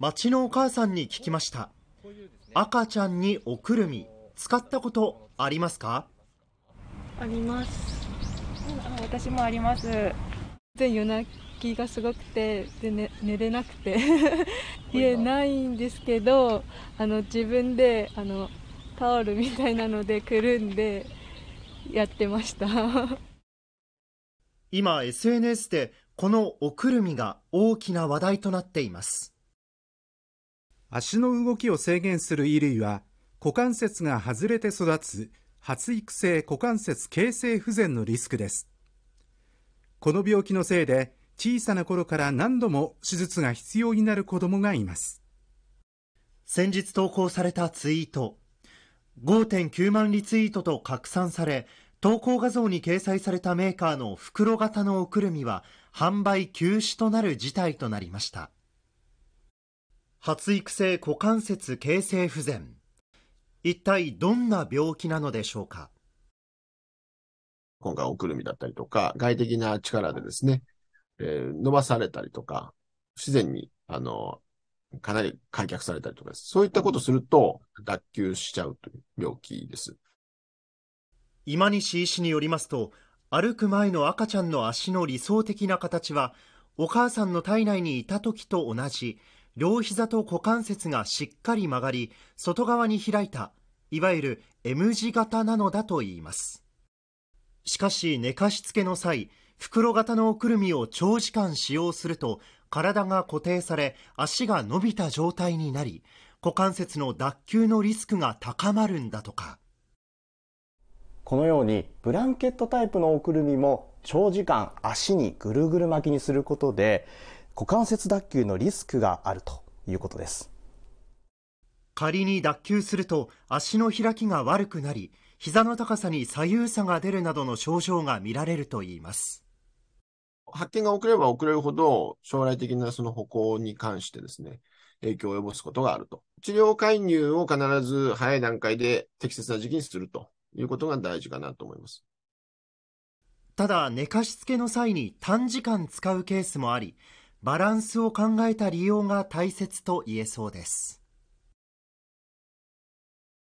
町のお母さんに聞きました赤ちゃんにおくるみ使ったことありますかあります私もあります全夜泣きがすごくてで、ね、寝れなくて言え ないんですけどあの自分であのタオルみたいなのでくるんでやってました今 SNS でこのおくるみが大きな話題となっています足の動きを制限する衣類は股関節が外れて育つ発育性股関節形成不全のリスクですこの病気のせいで小さな頃から何度も手術が必要になる子供がいます先日投稿されたツイート5.9万リツイートと拡散され投稿画像に掲載されたメーカーの袋型のおくるみは販売休止となる事態となりました発育性股関節形成不全一体どんな病気なのでしょうか今回おくるみだったりとか外的な力でですね、えー、伸ばされたりとか自然にあのかなり開脚されたりとかそういったことすると脱臼しちゃうという病気です今西医師によりますと歩く前の赤ちゃんの足の理想的な形はお母さんの体内にいた時と同じ両膝と股関節がしっかり曲がり、外側に開いた、いわゆる M 字型なのだといいます。しかし寝かしつけの際、袋型のおくるみを長時間使用すると、体が固定され、足が伸びた状態になり、股関節の脱臼のリスクが高まるんだとか。このように、ブランケットタイプのおくるみも、長時間足にぐるぐる巻きにすることで、股関節脱臼のリスクがあるということです仮に脱臼すると足の開きが悪くなり膝の高さに左右差が出るなどの症状が見られるといいます発見が遅れれば遅れるほど将来的なその歩行に関してですね影響を及ぼすことがあると治療介入を必ず早い段階で適切な時期にするということが大事かなと思いますただ寝かしつけの際に短時間使うケースもありバランスを考えた利用が大切と言えそうです。